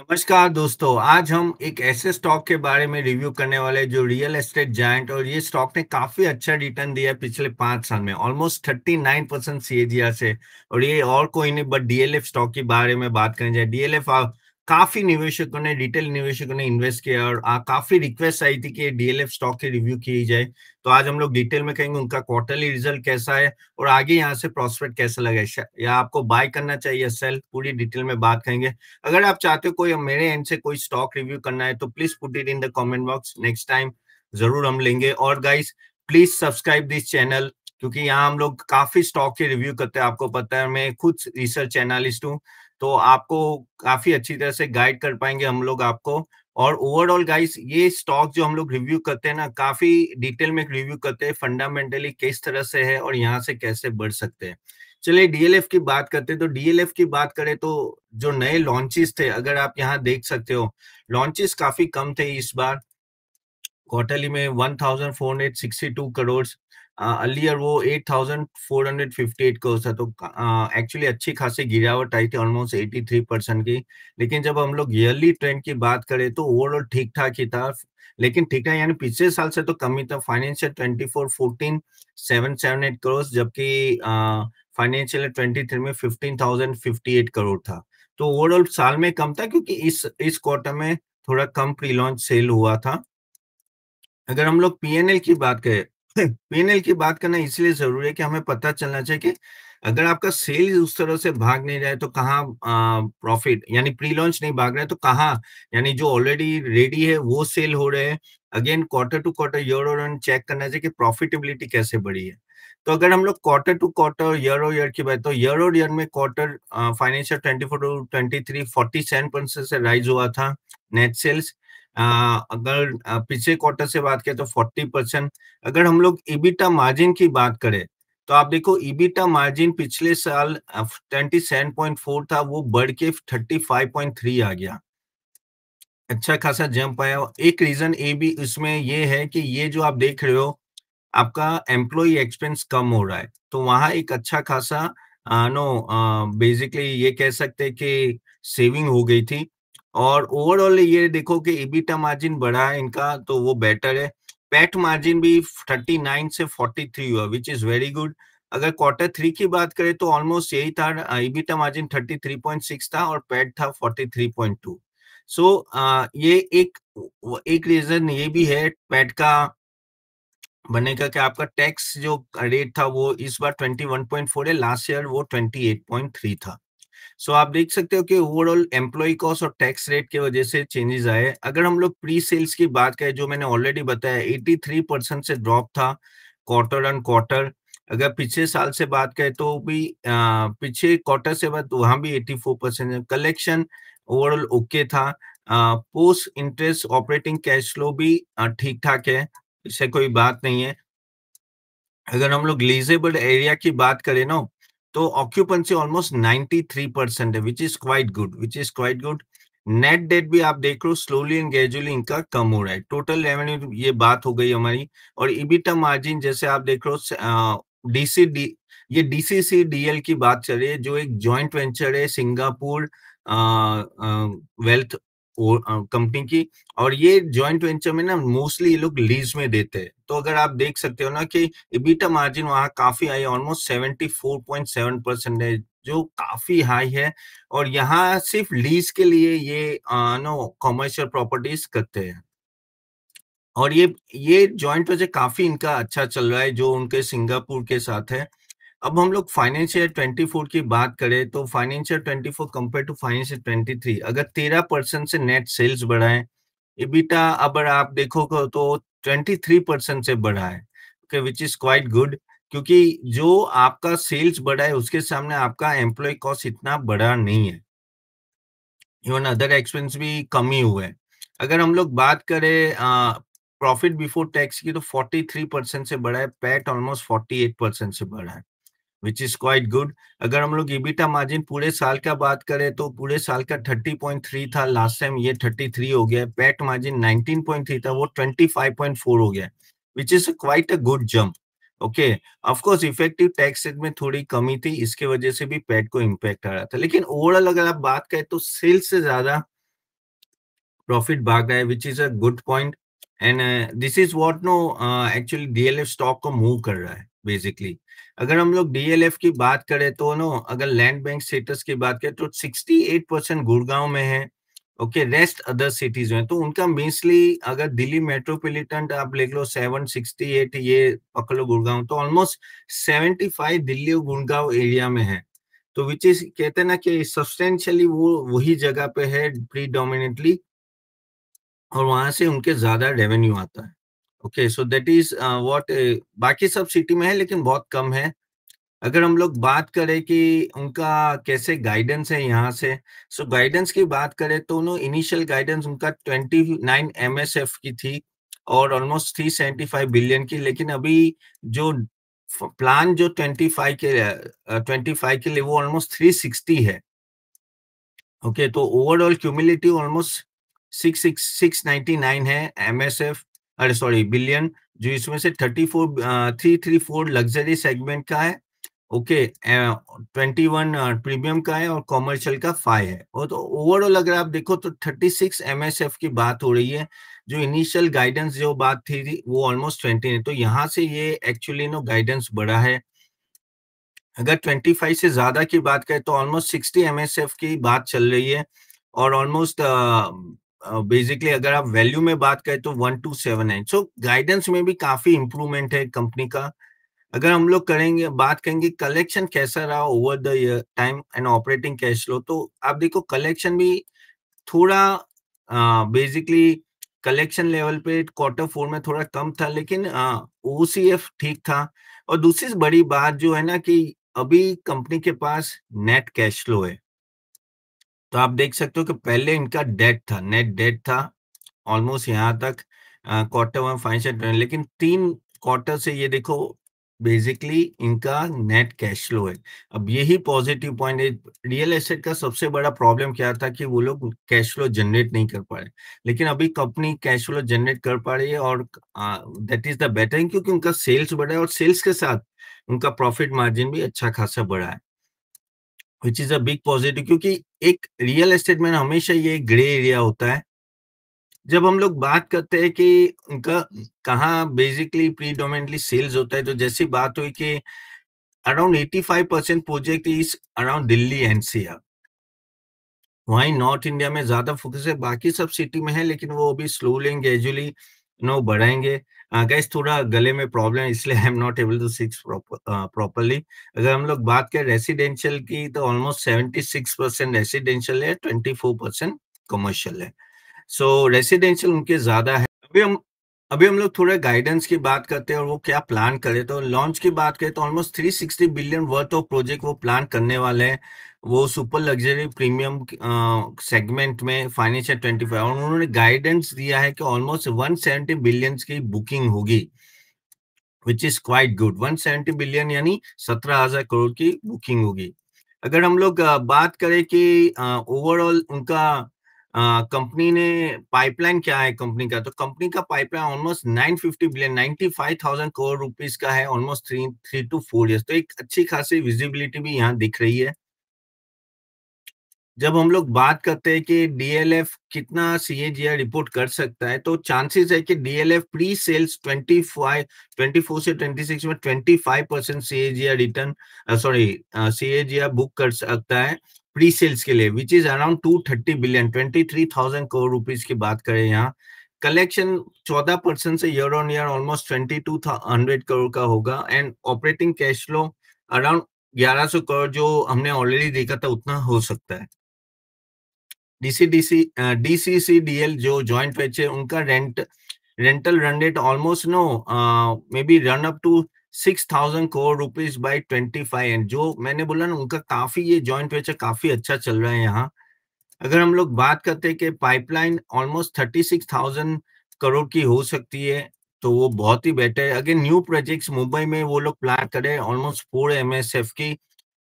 नमस्कार दोस्तों आज हम एक ऐसे स्टॉक के बारे में रिव्यू करने वाले जो रियल एस्टेट जायंट और ये स्टॉक ने काफी अच्छा रिटर्न दिया पिछले पांच साल में ऑलमोस्ट थर्टी नाइन परसेंट सी से और ये और कोई नहीं बट डीएलएफ स्टॉक के बारे में बात करें जाए डीएलएफ काफी निवेशकों ने रिटेल निवेशकों ने इन्वेस्ट किया और आ, काफी रिक्वेस्ट आई थी कि डीएलएफ स्टॉक की रिव्यू की जाए तो आज हम लोग डिटेल में कहेंगे उनका क्वार्टरली रिजल्ट कैसा है और आगे यहाँ से प्रॉस्पेक्ट कैसा लगा या आपको बाय करना चाहिए सेल पूरी डिटेल में बात करेंगे अगर आप चाहते हो कोई मेरे एंड से कोई स्टॉक रिव्यू करना है तो please put it in the comment box next time जरूर हम लेंगे और guys please subscribe this channel क्योंकि यहाँ हम लोग काफी स्टॉक के रिव्यू करते हैं आपको पता है मैं खुद रिसर्च एनालिस्ट हूँ तो आपको काफी अच्छी तरह से गाइड कर पाएंगे हम लोग आपको और ओवरऑल गाइस ये स्टॉक जो हम लोग रिव्यू करते हैं ना काफी डिटेल में रिव्यू करते हैं फंडामेंटली किस तरह से है और यहाँ से कैसे बढ़ सकते हैं चलिए डीएलएफ की बात करते हैं तो डीएलएफ की बात करें तो जो नए लॉन्चेस थे अगर आप यहाँ देख सकते हो लॉन्चेस काफी कम थे इस बार क्वार्टरली में वन करोड़ हाँ, अर्लियर हंड्रेड वो 8,458 का था तो एक्चुअली अच्छी खासी गिरावट आई थी ऑलमोस्ट 83 परसेंट की लेकिन जब हम लोग ईयरली ट्रेंड की बात करें तो ओवरऑल ठीक ठाक ही था लेकिन ठीक ठाक यानी पिछले साल से तो कमी था financial seven seven eight crore जबकि फाइनेंशियल uh, 23 में 15,058 करोड़ था तो ओवरऑल साल में कम था क्योंकि इस इस क्वार्टर में थोड़ा कम प्री लॉन्च सेल हुआ था अगर हम लोग पीएनएल की बात करें पीएनएल की बात करना इसलिए जरूरी है कि हमें पता चलना चाहिए कि अगर आपका सेल्स उस तरह से भाग नहीं रहा है तो कहाँ प्रॉफिट यानी प्री लॉन्च नहीं भाग रहा है तो कहाँ यानी जो ऑलरेडी रेडी है वो सेल हो रहे हैं again quarter to quarter year और ईयर चेक करना चाहिए कि प्रॉफिटेबिलिटी कैसे बढ़ी है तो अगर हम लोग क्वार्टर टू क्वार्टर ईयर और ईयर की बात तो ईयर और ईयर में quarter financial twenty four to twenty three forty seven percent से राइज हुआ था नेट सेल्स अगर पिछले क्वार्टर से बात करें तो 40 परसेंट अगर हम लोग इबिटा मार्जिन की बात करें तो आप देखो इबिटा मार्जिन पिछले साल 27.4 था वो बढ़ के 35.3 आ गया अच्छा खासा जंप आया एक रीजन ए भी उसमें ये है कि ये जो आप देख रहे हो आपका एम्प्लॉय एक्सपेंस कम हो रहा है तो वहां एक अच्छा खासा नो बेसिकली ये कह सकते कि सेविंग हो गई थी और ओवरऑल ये देखो कि एबिटा मार्जिन बढ़ा है इनका तो वो बेटर है पैट मार्जिन भी 39 से 43 हुआ विच इज वेरी गुड अगर क्वार्टर थ्री की बात करें तो ऑलमोस्ट यही था एबिटा मार्जिन 33.6 था और पैट था 43.2 सो so, ये एक एक रीजन ये भी है पैट का बने का कि आपका टैक्स जो रेट था वो इस बार 21.4 है लास्ट ईयर वो 28.3 था सो so, आप देख सकते हो कि ओवरऑल एम्प्लॉय कॉस्ट और टैक्स रेट की वजह से चेंजेस आए अगर हम लोग प्री सेल्स की बात करें जो मैंने ऑलरेडी बताया 83 परसेंट से ड्रॉप था क्वार्टर ऑन क्वार्टर अगर पिछले साल से बात करें तो भी पिछले क्वार्टर से बात वहां भी 84 परसेंट कलेक्शन ओवरऑल ओके था post interest operating cash flow भी ठीक ठाक है इससे कोई बात नहीं है अगर हम लोग लीजेबल एरिया की बात करें ना So तो occupancy almost 93% है which is quite good which is quite good net debt भी आप देख रहे हो स्लोली एंड ग्रेजुअली इनका कम हो रहा है टोटल रेवेन्यू ये बात हो गई हमारी और इबिटा मार्जिन जैसे आप देख रहे हो डीसी डी ये डीसीसी डीएल की बात चल रही है जो एक जॉइंट वेंचर है सिंगापुर वेल्थ कंपनी की और ये ज्वाइंट वेंचर में ना मोस्टली ये लोग लीज में देते हैं तो अगर आप देख सकते हो ना कि इबीटा मार्जिन वहां काफी आई almost seventy four point seven percent है जो काफी हाई है और यहाँ सिर्फ लीज के लिए ये नो कॉमर्शियल प्रॉपर्टीज करते हैं और ये ये जॉइंट वजह काफी इनका अच्छा चल रहा है जो उनके सिंगापुर के साथ है अब हम लोग फाइनेंशियल 24 की बात करें तो फाइनेंशियल 24 कंपेयर टू फाइनेंशियल 23 अगर 13 परसेंट से नेट सेल्स बढ़ा है इबिटा अगर आप देखो तो 23 परसेंट से बढ़ा है okay which is quite good क्योंकि जो आपका सेल्स बढ़ा है उसके सामने आपका एम्प्लॉय कॉस्ट इतना बड़ा नहीं है इवन अदर एक्सपेंस भी कमी हुए है अगर हम लोग बात करें प्रॉफिट बिफोर टैक्स की तो 43 परसेंट से बढ़ा है पैट ऑलमोस्ट 48 परसेंट से बढ़ा है विच इज क्वाइट गुड अगर हम लोग इबिटा मार्जिन पूरे साल का बात करें तो पूरे साल का 30.3 था लास्ट टाइम ये 33 हो गया पैट मार्जिन 19.3 था वो 25.4 हो गया which is quite a good jump okay of course effective tax rate में थोड़ी कमी थी इसके वजह से भी पैट को इम्पैक्ट आ रहा था लेकिन ओवरऑल अगर आप बात करें तो सेल्स से ज्यादा प्रॉफिट भाग रहा है which is a good point and this is what no actually DLF stock को मूव कर रहा है बेसिकली अगर हम लोग डीएलएफ की बात करें तो नो अगर लैंड बैंक स्टेटस की बात करें तो 68 परसेंट गुड़गांव में है ओके रेस्ट अदर सिटीज में तो उनका मेन्सली अगर दिल्ली मेट्रोपोलिटन आप लिख लो सेवन सिक्सटी एट ये पकड़ लो गुड़गांव तो ऑलमोस्ट सेवेंटी फाइव दिल्ली और गुड़गांव एरिया में है तो विच इज कहते ना कि सब्सटेंशियली वो वही जगह पे है प्रीडोमिनेटली और वहां से उनके ज्यादा रेवेन्यू आता है okay so that is what बाकी सब सिटी में है लेकिन बहुत कम है अगर हम लोग बात करें कि उनका कैसे गाइडेंस है यहाँ से सो so, गाइडेंस की बात करें तो उन्होंने इनिशियल गाइडेंस उनका 29 नाइन की थी और ऑलमोस्ट थ्री फाइव बिलियन की लेकिन अभी जो प्लान जो 25 के ट्वेंटी ट्वेंटी के लिए वो ऑलमोस्ट 360 है ओके okay, तो overall cumulative almost six six six nine है एमएसएफ अरे सॉरी बिलियन जो इसमें से thirty four three three four luxury segment का है ओके ट्वेंटी वन प्रीमियम का है और कॉमर्शियल का फाइव है और तो ओवरऑल अगर आप देखो तो thirty six M S F की बात हो रही है जो इनिशियल गाइडेंस जो बात थी वो ऑलमोस्ट ट्वेंटी है तो यहाँ से ये एक्चुअली नो गाइडेंस बढ़ा है अगर ट्वेंटी फाइव से ज्यादा की बात करें तो almost sixty M S F की बात चल रही है और ऑलमोस्ट बेसिकली अगर आप वैल्यू में बात करें तो one two seven nine so guidance में भी काफी इंप्रूवमेंट है कंपनी का अगर हम लोग करेंगे बात करेंगे कलेक्शन कैसा रहा over the time and operating cash flow तो आप देखो कलेक्शन भी थोड़ा बेसिकली कलेक्शन लेवल पे क्वार्टर फोर में थोड़ा कम था लेकिन ओ ठीक था और दूसरी बड़ी बात जो है ना कि अभी कंपनी के पास नेट कैश फ्लो है तो आप देख सकते हो कि पहले इनका डेट था नेट डेट था ऑलमोस्ट यहाँ तक क्वार्टर वन फाइनेंशियल लेकिन तीन क्वार्टर से ये देखो बेसिकली इनका नेट कैश फ्लो है अब यही पॉजिटिव पॉइंट है रियल एस्टेट का सबसे बड़ा प्रॉब्लम क्या था कि वो लोग कैश फ्लो जनरेट नहीं कर पा रहे लेकिन अभी कंपनी कैश फ्लो जनरेट कर पा रही है और दैट इज द बेटर क्योंकि उनका सेल्स बढ़ा है और सेल्स के साथ उनका प्रॉफिट मार्जिन भी अच्छा खासा बढ़ा है which is a big positive क्योंकि एक रियल एस्टेट में हमेशा ये ग्रे एरिया होता है जब हम लोग बात करते हैं कि उनका कहा बेसिकली प्रीडोमेंटली सेल्स होता है तो जैसी बात हुई कि around 85 percent project is around Delhi NCR वहीं नॉर्थ इंडिया में ज्यादा फोकस है बाकी सब सिटी में है लेकिन वो अभी स्लोली ग्रेजुअली नो बढ़ाएंगे गैस हाँ, थोड़ा गले में प्रॉब्लम इसलिए I am not able to six properly अगर हम लोग बात करें रेसिडेंशियल की तो almost seventy six percent residential है ट्वेंटी फोर परसेंट कमर्शियल है सो so, रेसिडेंशियल उनके ज्यादा है अभी हम अभी हम लोग थोड़े गाइडेंस की बात करते हैं और वो क्या प्लान करे तो लॉन्च की बात करें तो almost 360 billion worth of project वो प्लान करने वाले हैं वो सुपर लग्जरी प्रीमियम सेगमेंट में फाइनेंशियल 25 और उन्होंने गाइडेंस दिया है कि ऑलमोस्ट 170 बिलियन की बुकिंग होगी which is quite good 170 billion यानी 17000 करोड़ की बुकिंग होगी अगर हम लोग बात करें कि ओवरऑल उनका कंपनी ने पाइपलाइन क्या है कंपनी का तो कंपनी का pipeline almost 950 billion 95,000 crore rupees का है almost three three to four years तो एक अच्छी खासी विजिबिलिटी भी यहाँ दिख रही है जब हम लोग बात करते हैं कि डीएलएफ कितना सीएजीआर रिपोर्ट कर सकता है तो चांसेस है कि डीएलएफ प्री सेल्स 25 24 से 26 में 25 परसेंट सीएजीआर रिटर्न सॉरी सी बुक कर सकता है प्री सेल्स के लिए which is around two thirty billion twenty three thousand crore rupees की बात करें यहाँ कलेक्शन चौदह परसेंट से year on year almost twenty two hundred crore का होगा and operating cash flow around ग्यारह सौ करोड़ जो हमने ऑलरेडी देखा था उतना हो सकता है डीसीडीसी डीसीसी डीएल जो जॉइंट वेंचर उनका rent rental run rate almost no maybe run up to six thousand crore rupees by twenty five and जो मैंने बोला ना उनका काफी ये ज्वाइंट वेंचर काफी अच्छा चल रहा है यहाँ अगर हम लोग बात करते हैं कि pipeline almost thirty six thousand crore की हो सकती है तो वो बहुत ही बेटर है अगर न्यू प्रोजेक्ट्स मुंबई में वो लोग प्लान करें almost four M S F की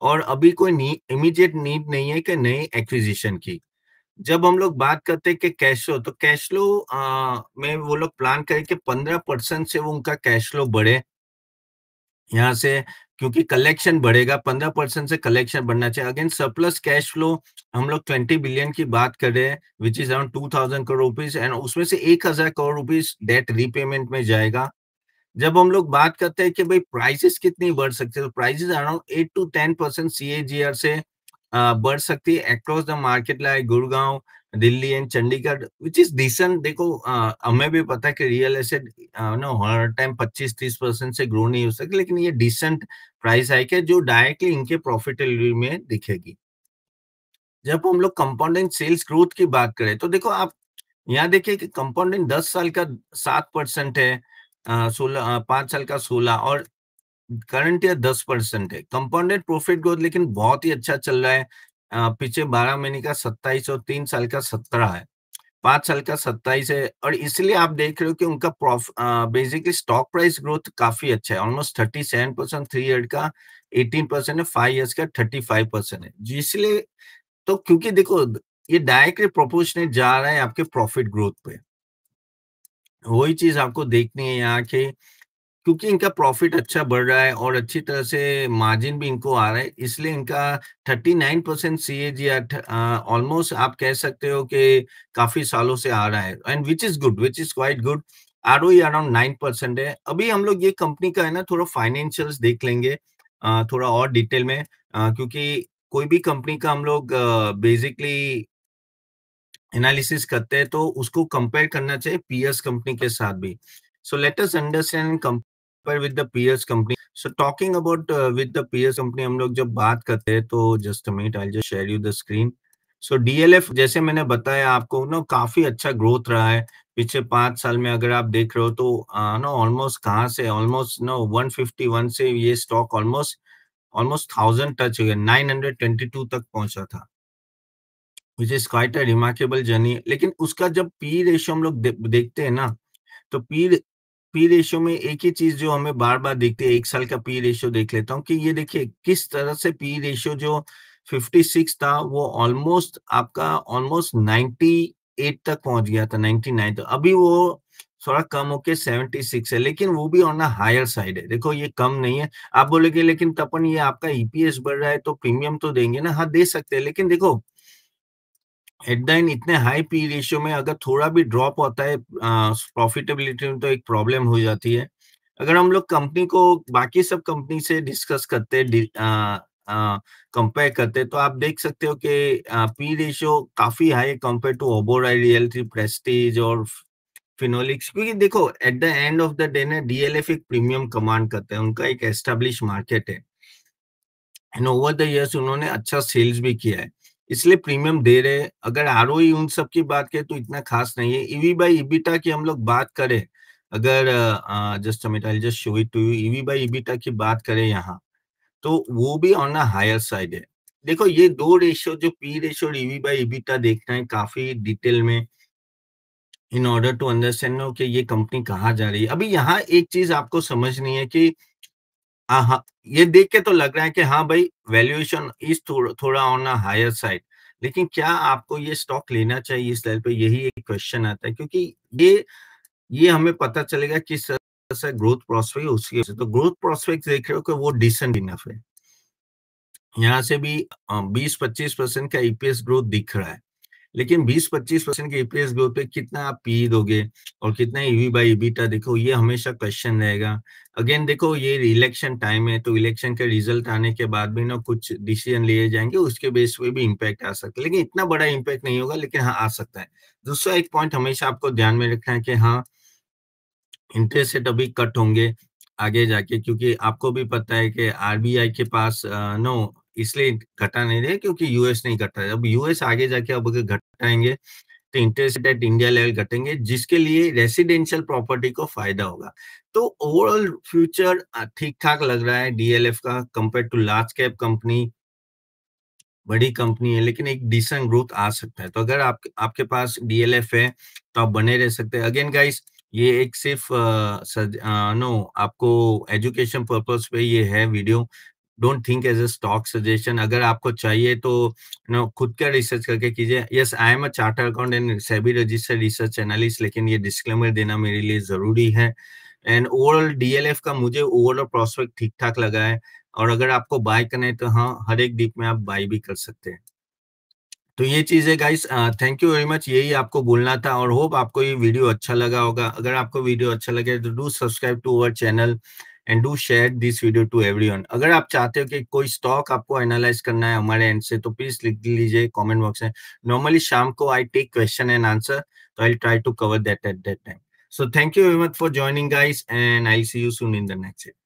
और अभी कोई नी, इमीडिएट नीड नहीं है कि नई एक्विजिशन की जब हम लोग बात करते हैं कि कैश फ्लो तो कैश फ्लो में वो लोग प्लान करें कि पंद्रह परसेंट से वो उनका कैश फ्लो बढ़े यहाँ से क्योंकि कलेक्शन बढ़ेगा पंद्रह परसेंट से कलेक्शन बढ़ना चाहिए अगेन सरप्लस कैश फ्लो हम लोग ट्वेंटी बिलियन की बात कर रहे हैं which is around two thousand crore rupees and उसमें से एक हजार करोड़ रुपीज डेट रीपेमेंट में जाएगा जब हम लोग बात करते हैं कि भाई प्राइसेस कितनी बढ़ सकती है तो prices around eight to ten percent सी से बढ़ सकती है across the market like Gurgaon Delhi and Chandigarh which is decent देखो आ, हमें भी पता है कि रियल एसेट नो हर टाइम 25 30 परसेंट से ग्रो नहीं हो सके लेकिन ये डिसेंट प्राइस है है जो डायरेक्टली इनके प्रॉफिटेबिलिटी में दिखेगी जब हम लोग कंपाउंडेंट सेल्स ग्रोथ की बात करें तो देखो आप यहाँ देखिए कि कंपाउंडेंट दस साल का सात परसेंट है सोलह पांच साल का सोलह और करंट ईयर दस परसेंट है कंपाउंडेड प्रॉफिट ग्रोथ लेकिन बहुत ही अच्छा चल रहा है पीछे बारह महीने का सत्ताईस और तीन साल का सत्रह है पांच साल का सत्ताईस है और इसलिए आप देख रहे हो कि उनका बेसिकली स्टॉक प्राइस ग्रोथ काफी अच्छा है almost thirty seven percent three year का एटीन परसेंट है फाइव ईयर्स का थर्टी फाइव परसेंट है जिसलिए तो क्योंकि देखो ये डायरेक्टली प्रोपोर्शनेट जा रहा है आपके प्रॉफिट ग्रोथ पे वही चीज आपको देखनी है यहाँ के क्योंकि इनका प्रॉफिट अच्छा बढ़ रहा है और अच्छी तरह से मार्जिन भी इनको आ रहा है इसलिए इनका 39 परसेंट सी ऑलमोस्ट आप कह सकते हो कि काफी सालों से आ रहा है and which is good which is quite good are around nine percent है अभी हम लोग ये कंपनी का है ना थोड़ा फाइनेंशियल देख लेंगे थोड़ा और डिटेल में क्योंकि कोई भी कंपनी का हम लोग बेसिकली एनालिसिस करते हैं तो उसको कंपेयर करना चाहिए पीएस कंपनी के साथ भी सो लेट अस अंडरस्टैंड पर with the PS company so talking about with the PS company हम लोग जब बात करते हैं तो just minute I just share you the screen so DLF जैसे मैंने बताया आपको ना काफी अच्छा ग्रोथ रहा है पिछले पांच साल में अगर आप देख रहे हो तो ना ऑलमोस्ट कहाँ से ऑलमोस्ट ना 151 से ये stock almost almost thousand touch हो गया 922 तक पहुंचा था which is quite a remarkable journey लेकिन उसका जब पी रेशियो हम लोग दे, देखते हैं ना तो पी पी रेशियो में एक ही चीज जो हमें बार बार देखते हैं एक साल का पी रेशियो देख लेता हूँ कि ये देखिए किस तरह से पी रेशियो जो 56 था वो ऑलमोस्ट आपका ऑलमोस्ट 98 तक पहुंच गया था 99 तो अभी वो थोड़ा कम होके 76 है लेकिन वो भी ऑन हायर साइड है देखो ये कम नहीं है आप बोलेगे लेकिन तपन ये आपका ईपीएस e बढ़ रहा है तो प्रीमियम तो देंगे ना हाँ दे सकते हैं लेकिन देखो हेडलाइन इतने हाई पी रेशियो में अगर थोड़ा भी ड्रॉप होता है प्रॉफिटेबिलिटी में तो एक प्रॉब्लम हो जाती है अगर हम लोग कंपनी को बाकी सब कंपनी से डिस्कस करते कंपेयर करते तो आप देख सकते हो कि पी रेशियो काफी high compare to Oberoi real three Prestige और फिनोलिक्स क्योंकि देखो at the end of the day ने डीएलएफ एक प्रीमियम कमांड करते हैं उनका एक एस्टेब्लिश मार्केट है एंड ओवर द इयर्स उन्होंने अच्छा सेल्स भी किया है इसलिए प्रीमियम दे रहे हैं अगर आर उन सब की बात करें तो इतना खास नहीं है ईवी बाई इबिटा की हम लोग बात करें अगर just just show it to you EV by EBITDA की बात करें यहाँ तो वो भी ऑन अ हायर साइड है देखो ये दो रेशो जो पी रेशो और ईवी बाई इबिटा रहे हैं काफी डिटेल में इन ऑर्डर टू अंडरस्टैंड कि ये कंपनी कहाँ जा रही है अभी यहाँ एक चीज आपको समझनी है कि हाँ, हाँ ये देख के तो लग रहा है कि हाँ भाई वैल्यूएशन इज थोड़ा ऑन अ हायर साइड लेकिन क्या आपको ये स्टॉक लेना चाहिए इस लेवल पे यही एक क्वेश्चन आता है क्योंकि ये ये हमें पता चलेगा किस तरह से ग्रोथ प्रोस्पेक्ट उसकी तो ग्रोथ प्रोस्पेक्ट देख रहे हो कि वो डिसेंट इनफ है यहाँ से भी 20-25 परसेंट का ईपीएस e ग्रोथ दिख रहा है लेकिन 20-25 परसेंट के ईपीएस e ग्रोथ पे कितना आप पी e दोगे और कितना ईवी बाई ईबीटा देखो ये हमेशा क्वेश्चन रहेगा अगेन देखो ये इलेक्शन टाइम है तो इलेक्शन के रिजल्ट आने के बाद भी ना कुछ डिसीजन लिए जाएंगे उसके बेस पे भी इम्पैक्ट आ सकता है लेकिन इतना बड़ा इम्पैक्ट नहीं होगा लेकिन हाँ आ सकता है दूसरा एक पॉइंट हमेशा आपको ध्यान में रखना है कि हाँ इंटरेस्ट रेट अभी कट होंगे आगे जाके क्योंकि आपको भी पता है कि आरबीआई के पास नो इसलिए घटा नहीं रहे क्योंकि यूएस नहीं घटा रहे अब यूएस आगे जाके अब अगर घटाएंगे तो इंटरेस्ट रेट इंडिया लेवल घटेंगे जिसके लिए रेसिडेंशियल प्रॉपर्टी को फायदा होगा तो ओवरऑल फ्यूचर ठीक ठाक लग रहा है डीएलएफ का compare to large cap company बड़ी कंपनी है लेकिन एक डिसेंट ग्रोथ आ सकता है तो अगर आप आपके पास डीएलएफ है तो आप बने रह सकते हैं अगेन गाइस ये एक सिर्फ नो आपको एजुकेशन पर्पस पे ये है video don't think as a stock suggestion अगर आपको चाहिए तो नो खुद का रिसर्च करके कीजिए yes I am a charter account and SEBI registered research analyst लेकिन ये डिस्क्लेमर देना मेरे लिए जरूरी है एंड ओवरऑल डीएलएफ का मुझे ओवरऑल प्रोस्पेक्ट ठीक ठाक लगा है और अगर आपको बाय करना है तो हाँ हर एक डीप में आप बाय भी कर सकते हैं तो ये चीज है guys thank you very much यही आपको बोलना था और होप आपको ये वीडियो अच्छा लगा होगा अगर आपको वीडियो अच्छा लगे तो do subscribe to our channel and do share this video to everyone अगर आप चाहते हो कि कोई स्टॉक आपको एनालाइज करना है हमारे एंड से तो प्लीज लिख लीजिए कमेंट बॉक्स में नॉर्मली शाम को I take question and answer तो I try to cover that at that time so thank you very much for joining guys and I see you soon in the next